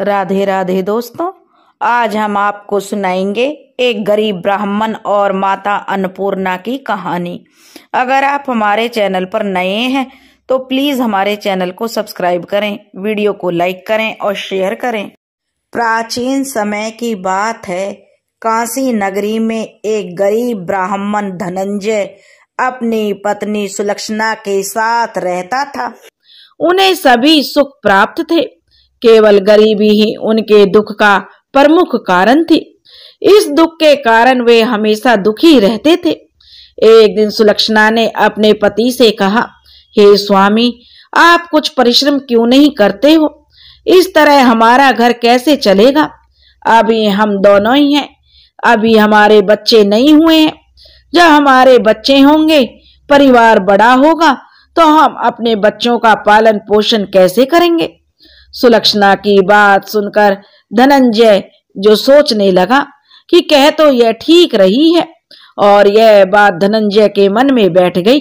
राधे राधे दोस्तों आज हम आपको सुनाएंगे एक गरीब ब्राह्मण और माता अन्नपूर्णा की कहानी अगर आप हमारे चैनल पर नए हैं तो प्लीज हमारे चैनल को सब्सक्राइब करें वीडियो को लाइक करें और शेयर करें प्राचीन समय की बात है काशी नगरी में एक गरीब ब्राह्मण धनंजय अपनी पत्नी सुलक्षणा के साथ रहता था उन्हें सभी सुख प्राप्त थे केवल गरीबी ही उनके दुख का प्रमुख कारण थी इस दुख के कारण वे हमेशा दुखी रहते थे एक दिन सुलक्षणा ने अपने पति से कहा हे hey स्वामी आप कुछ परिश्रम क्यों नहीं करते हो इस तरह हमारा घर कैसे चलेगा अभी हम दोनों ही हैं अभी हमारे बच्चे नहीं हुए हैं जब हमारे बच्चे होंगे परिवार बड़ा होगा तो हम अपने बच्चों का पालन पोषण कैसे करेंगे सुलक्षणा की बात सुनकर धनंजय जो सोचने लगा कि कह तो यह ठीक रही है और यह बात धनंजय के मन में बैठ गई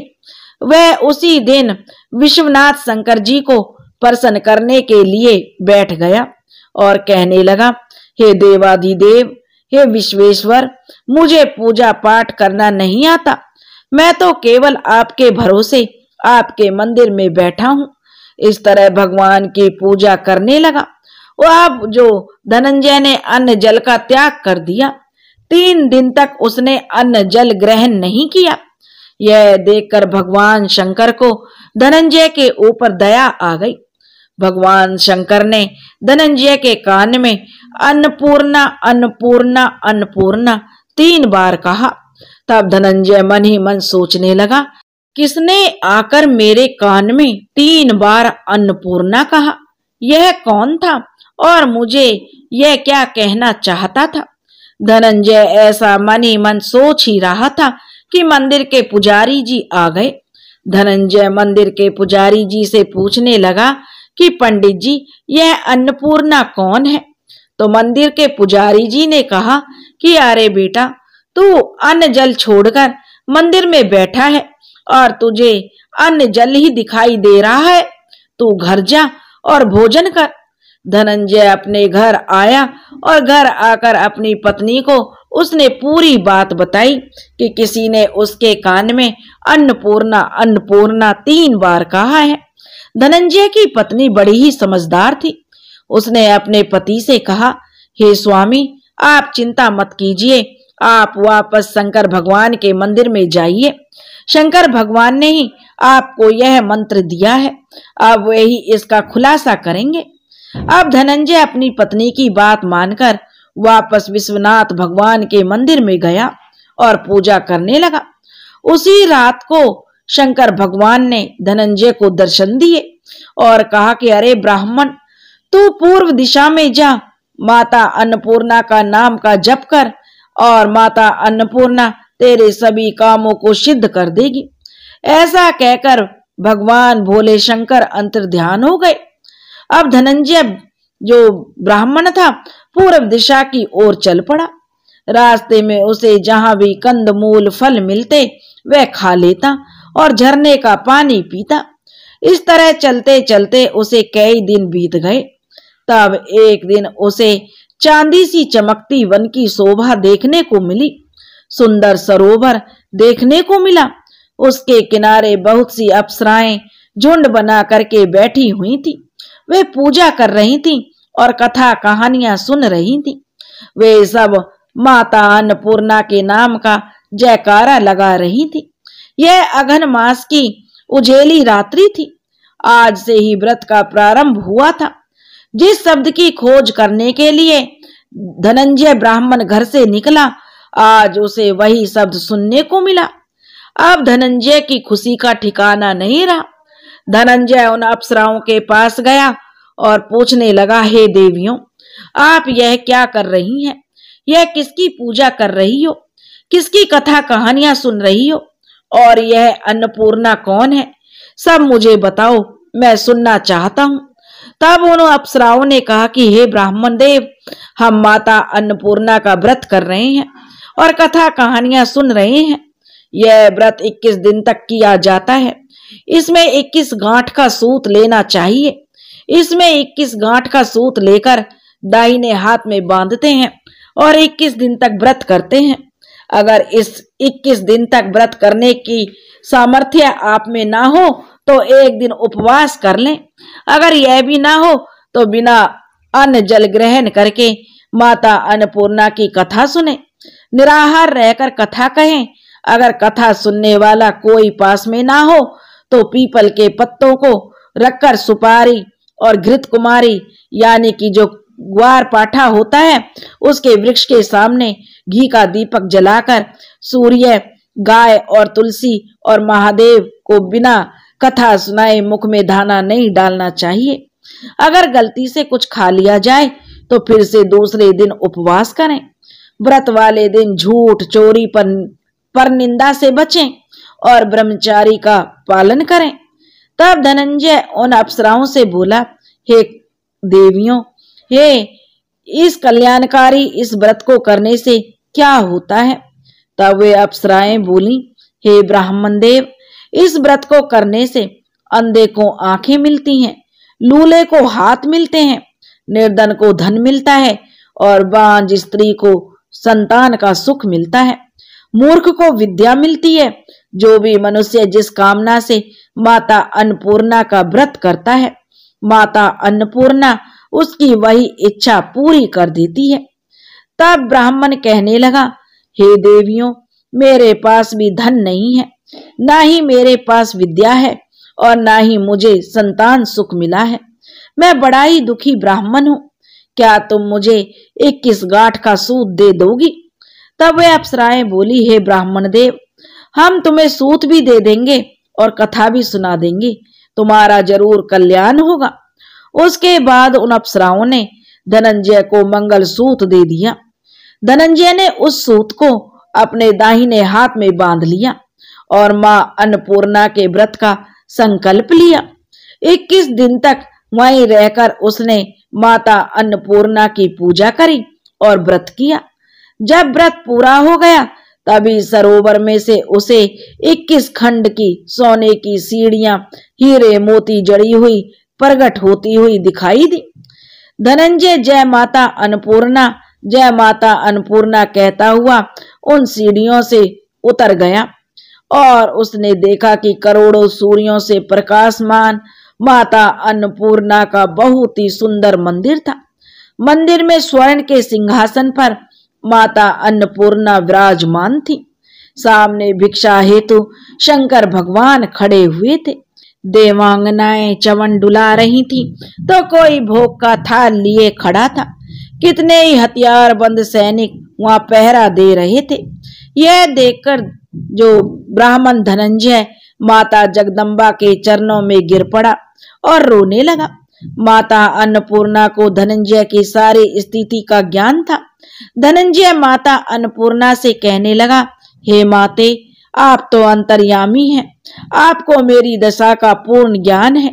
वह उसी दिन विश्वनाथ शंकर जी को प्रसन्न करने के लिए बैठ गया और कहने लगा हे देवाधिदेव हे विश्वेश्वर मुझे पूजा पाठ करना नहीं आता मैं तो केवल आपके भरोसे आपके मंदिर में बैठा हूँ इस तरह भगवान की पूजा करने लगा वह अब जो धनंजय ने अन्न जल का त्याग कर दिया तीन दिन तक उसने अन्न जल ग्रहण नहीं किया यह देखकर भगवान शंकर को धनंजय के ऊपर दया आ गई भगवान शंकर ने धनंजय के कान में अन्नपूर्णा अन्नपूर्णा अन्नपूर्णा तीन बार कहा तब धनंजय मन ही मन सोचने लगा किसने आकर मेरे कान में तीन बार अन्नपूर्णा कहा यह कौन था और मुझे यह क्या कहना चाहता था धनंजय ऐसा मन ही मन सोच ही रहा था कि मंदिर के पुजारी जी आ गए धनंजय मंदिर के पुजारी जी से पूछने लगा कि पंडित जी यह अन्नपूर्णा कौन है तो मंदिर के पुजारी जी ने कहा कि अरे बेटा तू अन्न जल छोड़कर मंदिर में बैठा है और तुझे अन्य जल ही दिखाई दे रहा है तू घर जा और भोजन कर धनंजय अपने घर आया और घर आकर अपनी पत्नी को उसने पूरी बात बताई कि किसी ने उसके कान में अन्नपूर्णा अन्नपूर्णा तीन बार कहा है धनंजय की पत्नी बड़ी ही समझदार थी उसने अपने पति से कहा हे स्वामी आप चिंता मत कीजिए आप वापस शंकर भगवान के मंदिर में जाइए शंकर भगवान ने ही आपको यह मंत्र दिया है अब वे ही इसका खुलासा करेंगे अब धनंजय अपनी पत्नी की बात मानकर वापस विश्वनाथ भगवान के मंदिर में गया और पूजा करने लगा उसी रात को शंकर भगवान ने धनंजय को दर्शन दिए और कहा कि अरे ब्राह्मण तू पूर्व दिशा में जा माता अन्नपूर्णा का नाम का जप कर और माता अन्नपूर्णा तेरे सभी कामों को सिद्ध कर देगी ऐसा कहकर भगवान भोले शंकर अंतर ध्यान हो गए अब धनंजय जो ब्राह्मण था पूर्व दिशा की ओर चल पड़ा रास्ते में उसे जहां भी कंद मूल फल मिलते वह खा लेता और झरने का पानी पीता इस तरह चलते चलते उसे कई दिन बीत गए तब एक दिन उसे चांदी सी चमकती वन की शोभा देखने को मिली सुंदर सरोवर देखने को मिला उसके किनारे बहुत सी अप्सराएं झुंड बना करके बैठी हुई थी वे पूजा कर रही थी और कथा कहानियां सुन रही थी वे सब माता अन्नपूर्णा के नाम का जयकारा लगा रही थी यह अघन मास की उजेली रात्रि थी आज से ही व्रत का प्रारंभ हुआ था जिस शब्द की खोज करने के लिए धनंजय ब्राह्मण घर से निकला आज उसे वही शब्द सुनने को मिला अब धनंजय की खुशी का ठिकाना नहीं रहा धनंजय उन अप्सराओं के पास गया और पूछने लगा हे देवियों आप यह क्या कर रही हैं? यह किसकी पूजा कर रही हो किसकी कथा कहानियां सुन रही हो और यह अन्नपूर्णा कौन है सब मुझे बताओ मैं सुनना चाहता हूँ तब उन अप्सराओं ने कहा कि हे ब्राह्मण देव हम माता अन्नपूर्णा का व्रत कर रहे हैं और कथा कहानियां सुन रहे हैं यह व्रत 21 दिन तक किया जाता है इसमें 21 गांठ का सूत लेना चाहिए इसमें 21 गांठ का सूत लेकर दाहिने हाथ में बांधते हैं और 21 दिन तक व्रत करते हैं अगर इस 21 दिन तक व्रत करने की सामर्थ्य आप में ना हो तो एक दिन उपवास कर लें अगर यह भी ना हो तो बिना अन्न जल ग्रहण करके माता अन्नपूर्णा की कथा सुने निराहार रहकर कथा कहें अगर कथा सुनने वाला कोई पास में ना हो तो पीपल के पत्तों को रखकर सुपारी और घृत कुमारी यानी कि जो ग्वार पाठा होता है उसके वृक्ष के सामने घी का दीपक जलाकर सूर्य गाय और तुलसी और महादेव को बिना कथा सुनाए मुख में धाना नहीं डालना चाहिए अगर गलती से कुछ खा लिया जाए तो फिर से दूसरे दिन उपवास करें व्रत वाले दिन झूठ चोरी पर पर निंदा से बचें और ब्रह्मचारी का पालन करें तब धनंजय उन अप्सराओं से बोला हे देवियों हे इस कल्याणकारी इस व्रत को करने से क्या होता है तब वे अप्सराएं बोली हे ब्राह्मण देव इस व्रत को करने से अंधे को आंखें मिलती हैं लूले को हाथ मिलते हैं निर्धन को धन मिलता है और बांझ स्त्री को संतान का सुख मिलता है मूर्ख को विद्या मिलती है जो भी मनुष्य जिस कामना से माता अन्नपूर्णा का व्रत करता है माता अन्नपूर्णा उसकी वही इच्छा पूरी कर देती है तब ब्राह्मण कहने लगा हे देवियों मेरे पास भी धन नहीं है ना ही मेरे पास विद्या है और ना ही मुझे संतान सुख मिला है मैं बड़ा ही दुखी ब्राह्मण हूँ क्या तुम मुझे इक्कीस गांठ का सूत दे दोगी तब वे अप्सराएं बोली हे ब्राह्मण देव हम तुम्हें सूत भी दे देंगे और कथा भी सुना देंगे तुम्हारा जरूर कल्याण होगा उसके बाद उन अप्सराओं ने धनंजय को मंगल सूत दे दिया धनंजय ने उस सूत को अपने दाहिने हाथ में बांध लिया और मां अन्नपूर्णा के व्रत का संकल्प लिया 21 दिन तक वहीं रहकर उसने माता अन्नपूर्णा की पूजा करी और व्रत किया जब व्रत पूरा हो गया तभी सरोवर में से उसे 21 खंड की सोने की सीढ़ियां हीरे मोती जड़ी हुई प्रगट होती हुई दिखाई दी धनंजय जय माता अन्नपूर्णा जय माता अन्नपूर्णा कहता हुआ उन सीढ़ियों से उतर गया और उसने देखा कि करोड़ों सूर्यों से प्रकाशमान माता अन्नपूर्णा का बहुत ही सुंदर मंदिर था मंदिर में स्वर्ण के सिंहासन पर माता अन्नपूर्णा विराजमान थी सामने भिक्षा हेतु शंकर भगवान खड़े हुए थे देवांगनाएं चवन डुला रही थी तो कोई भोग का थाल लिए खड़ा था कितने ही हथियार बंद सैनिक वहां पहरा दे रहे थे यह देखकर जो ब्राह्मण धनंजय माता जगदम्बा के चरणों में गिर पड़ा और रोने लगा माता अन्नपूर्णा को धनंजय की सारी स्थिति का ज्ञान था धनंजय माता अन्नपूर्णा से कहने लगा हे माते आप तो अंतर्यामी हैं आपको मेरी दशा का पूर्ण ज्ञान है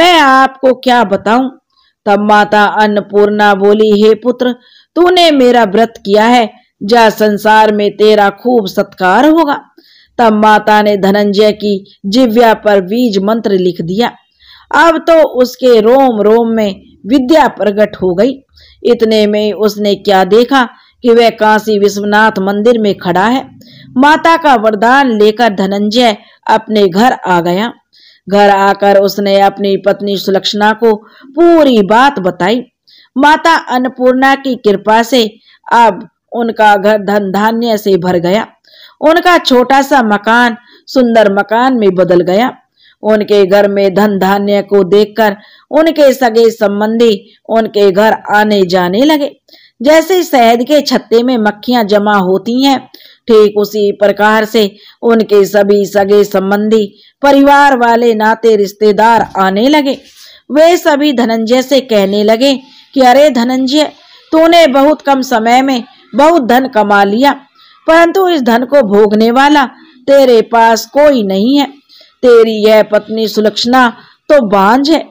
मैं आपको क्या बताऊं तब माता अन्नपूर्णा बोली हे पुत्र तूने मेरा व्रत किया है जा संसार में तेरा खूब सत्कार होगा तब माता ने धनंजय की जिव्या पर बीज मंत्र लिख दिया अब तो उसके रोम रोम में विद्या प्रकट हो गई इतने में उसने क्या देखा कि वह काशी विश्वनाथ मंदिर में खड़ा है माता का वरदान लेकर धनंजय अपने घर आ गया घर आकर उसने अपनी पत्नी सुलक्षणा को पूरी बात बताई माता अन्नपूर्णा की कृपा से अब उनका घर धन धान्य से भर गया उनका छोटा सा मकान सुंदर मकान में बदल गया उनके घर में धन धान्य को देखकर उनके सगे संबंधी उनके घर आने जाने लगे जैसे शहद के छत्ते में मक्खियां जमा होती हैं ठीक उसी प्रकार से उनके सभी सगे संबंधी परिवार वाले नाते रिश्तेदार आने लगे वे सभी धनंजय से कहने लगे कि अरे धनंजय तूने बहुत कम समय में बहुत धन कमा लिया परंतु इस धन को भोगने वाला तेरे पास कोई नहीं है तेरी यह पत्नी सुलक्षणा तो बांझ है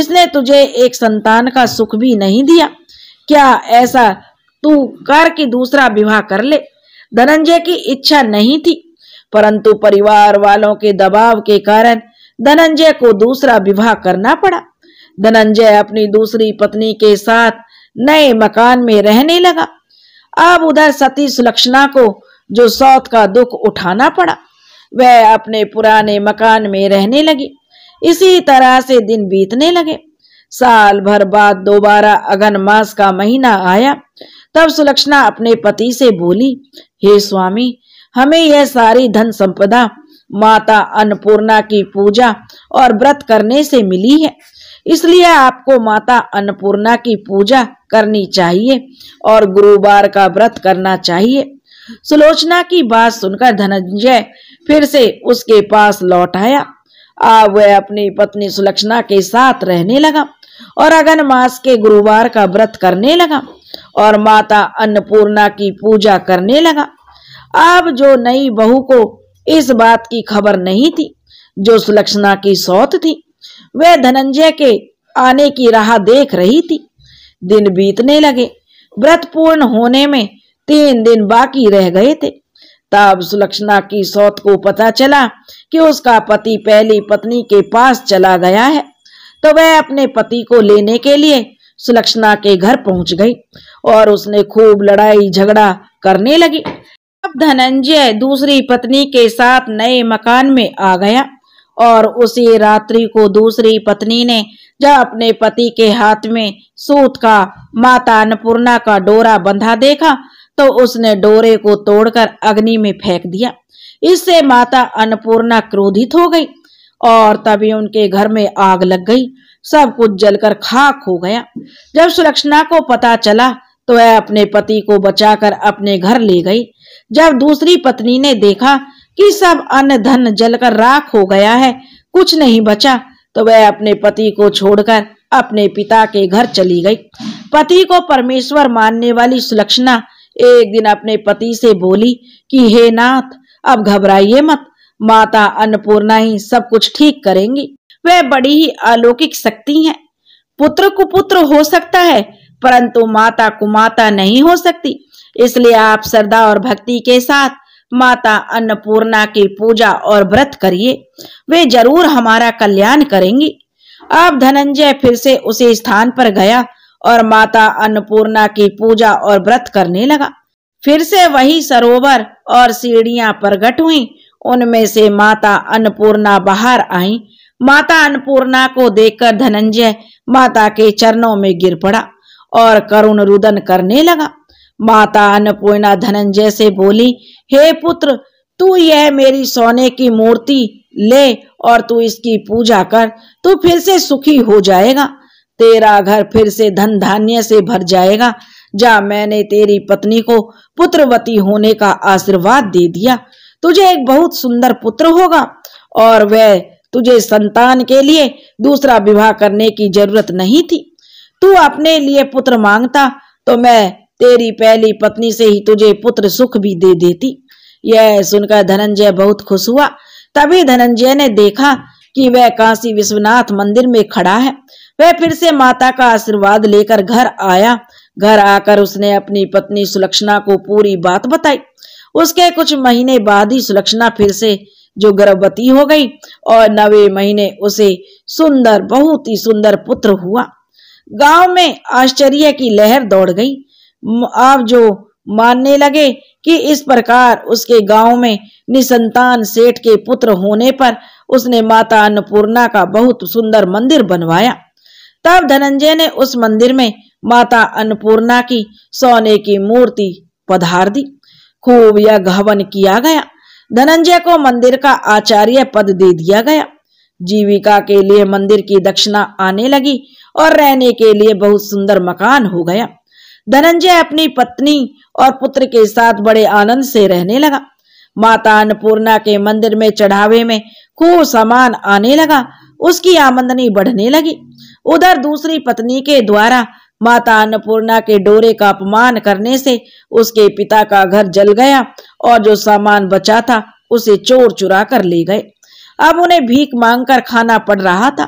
इसने तुझे एक संतान का सुख भी नहीं दिया क्या ऐसा तू कर की दूसरा विवाह कर ले धनंजय की इच्छा नहीं थी परंतु परिवार वालों के दबाव के कारण धनंजय को दूसरा विवाह करना पड़ा धनंजय अपनी दूसरी पत्नी के साथ नए मकान में रहने लगा अब उधर सती सुलक्षणा को जो सौत का दुख उठाना पड़ा वह अपने पुराने मकान में रहने लगी इसी तरह से दिन बीतने लगे साल भर बाद दोबारा अगन मास का महीना आया तब सुलक्षणा अपने पति से बोली हे स्वामी हमें यह सारी धन संपदा माता अन्नपूर्णा की पूजा और व्रत करने से मिली है इसलिए आपको माता अन्नपूर्णा की पूजा करनी चाहिए और गुरुवार का व्रत करना चाहिए सुलोचना की बात सुनकर धनंजय फिर से उसके पास लौट आया अब वह अपनी पत्नी सुलक्षणा के साथ रहने लगा और अगन मास के गुरुवार का व्रत करने लगा और माता अन्नपूर्णा की पूजा करने लगा अब जो नई बहू को इस बात की खबर नहीं थी जो सुलक्षणा की सौत थी वह धनंजय के आने की राह देख रही थी दिन बीतने लगे व्रत पूर्ण होने में तीन दिन बाकी रह गए थे तब सुलक्षणा की सौत को पता चला कि उसका पति पहली पत्नी के पास चला गया है तो वह अपने पति को लेने के लिए सुलक्षणा के घर पहुंच गई और उसने खूब लड़ाई झगड़ा करने लगी अब धनंजय दूसरी पत्नी के साथ नए मकान में आ गया और उसी रात्रि को दूसरी पत्नी ने जब अपने पति के हाथ में सूत का माता अन्नपूर्णा का डोरा बंधा देखा तो उसने डोरे को तोड़कर अग्नि में फेंक दिया इससे माता अन्नपूर्णा क्रोधित हो गई और तभी उनके घर में आग लग गई सब कुछ जलकर खाक हो गया जब सुलक्षणा को पता चला तो वह अपने पति को बचाकर अपने घर ले गई जब दूसरी पत्नी ने देखा कि सब अन्न धन जलकर राख हो गया है कुछ नहीं बचा तो वह अपने पति को छोड़कर अपने पिता के घर चली गई पति को परमेश्वर मानने वाली सुलक्षणा एक दिन अपने पति से बोली कि हे नाथ अब घबराइए मत माता अन्नपूर्णा ही सब कुछ ठीक करेंगी वह बड़ी ही अलौकिक शक्ति है पुत्र कुपुत्र हो सकता है परंतु माता कुमाता नहीं हो सकती इसलिए आप श्रद्धा और भक्ति के साथ माता अन्नपूर्णा की पूजा और व्रत करिए वे जरूर हमारा कल्याण करेंगी अब धनंजय फिर से उसी स्थान पर गया और माता अन्नपूर्णा की पूजा और व्रत करने लगा फिर से वही सरोवर और सीढ़ियां प्रगट हुई उनमें से माता अन्नपूर्णा बाहर आई माता अन्नपूर्णा को देखकर धनंजय माता के चरणों में गिर पड़ा और करुण रुदन करने लगा माता अन्नपूर्णा धनंजय से बोली हे पुत्र तू यह मेरी सोने की मूर्ति ले और तू इसकी पूजा कर तू फिर से सुखी हो जाएगा तेरा घर फिर से धन धान्य से भर जाएगा जा मैंने तेरी पत्नी को पुत्रवती होने का आशीर्वाद दे दिया तुझे एक बहुत सुंदर पुत्र होगा और वह तुझे संतान के लिए दूसरा विवाह करने की जरूरत नहीं थी तू अपने लिए पुत्र मांगता तो मैं तेरी पहली पत्नी से ही तुझे पुत्र सुख भी दे देती यह सुनकर धनंजय बहुत खुश हुआ तभी धनंजय ने देखा कि वह काशी विश्वनाथ मंदिर में खड़ा है वह फिर से माता का आशीर्वाद लेकर घर आया घर आकर उसने अपनी पत्नी सुलक्षणा को पूरी बात बताई उसके कुछ महीने बाद ही सुलक्षणा फिर से जो गर्भवती हो गई और नवे महीने उसे सुंदर बहुत ही सुंदर पुत्र हुआ गांव में आश्चर्य की लहर दौड़ गई आप जो मानने लगे कि इस प्रकार उसके गांव में निसंतान सेठ के पुत्र होने पर उसने माता अन्नपूर्णा का बहुत सुंदर मंदिर बनवाया तब धनंजय ने उस मंदिर में माता अन्नपूर्णा की सोने की मूर्ति पधार दी खूब यह गहवन किया गया धनंजय को मंदिर का आचार्य पद दे दिया गया जीविका के लिए मंदिर की दक्षिणा आने लगी और रहने के लिए बहुत सुंदर मकान हो गया धनंजय अपनी पत्नी और पुत्र के साथ बड़े आनंद से रहने लगा माता अन्नपूर्णा के मंदिर में चढ़ावे में खूब सामान आने लगा उसकी आमदनी बढ़ने लगी उधर दूसरी पत्नी के द्वारा माता अन्नपूर्णा के डोरे का अपमान करने से उसके पिता का घर जल गया और जो सामान बचा था उसे चोर चुरा कर ले गए अब उन्हें भीख मांग कर खाना पड़ रहा था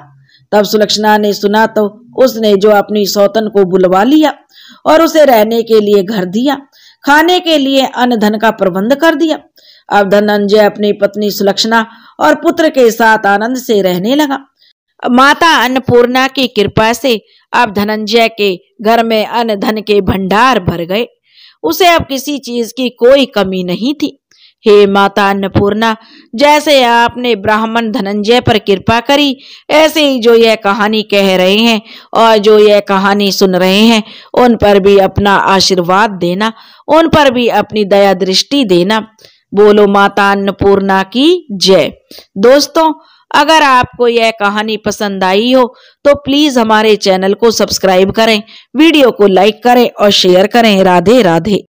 तब सुलक्षणा ने सुना तो उसने जो अपनी सौतन को बुलवा लिया और उसे रहने के लिए घर दिया खाने के लिए अन्न धन का प्रबंध कर दिया अब धनंजय अपनी पत्नी सुलक्षणा और पुत्र के साथ आनंद से रहने लगा माता अन्नपूर्णा की कृपा से अब धनंजय के घर में अन्न धन के भंडार भर गए उसे अब किसी चीज की कोई कमी नहीं थी हे माता अन्नपूर्णा जैसे आपने ब्राह्मण धनंजय पर कृपा करी ऐसे ही जो यह कहानी कह रहे हैं और जो यह कहानी सुन रहे हैं उन पर भी अपना आशीर्वाद देना उन पर भी अपनी दया दृष्टि देना बोलो माता अन्नपूर्णा की जय दोस्तों अगर आपको यह कहानी पसंद आई हो तो प्लीज हमारे चैनल को सब्सक्राइब करें वीडियो को लाइक करें और शेयर करें राधे राधे